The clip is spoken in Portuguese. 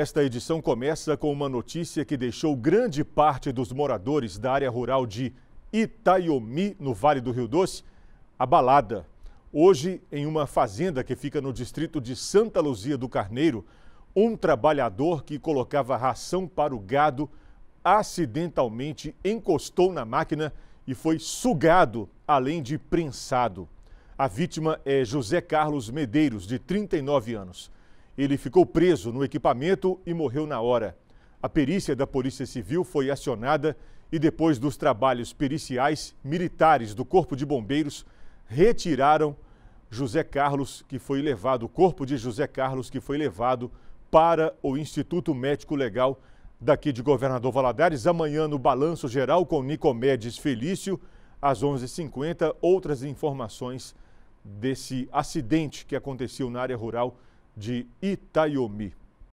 Esta edição começa com uma notícia que deixou grande parte dos moradores da área rural de Itaiomi, no Vale do Rio Doce, abalada. Hoje, em uma fazenda que fica no distrito de Santa Luzia do Carneiro, um trabalhador que colocava ração para o gado acidentalmente encostou na máquina e foi sugado, além de prensado. A vítima é José Carlos Medeiros, de 39 anos. Ele ficou preso no equipamento e morreu na hora. A perícia da Polícia Civil foi acionada e, depois dos trabalhos periciais, militares do Corpo de Bombeiros retiraram José Carlos, que foi levado, o corpo de José Carlos, que foi levado para o Instituto Médico Legal daqui de Governador Valadares. Amanhã, no Balanço Geral, com Nicomedes Felício, às 11h50, outras informações desse acidente que aconteceu na área rural de Itaiomi.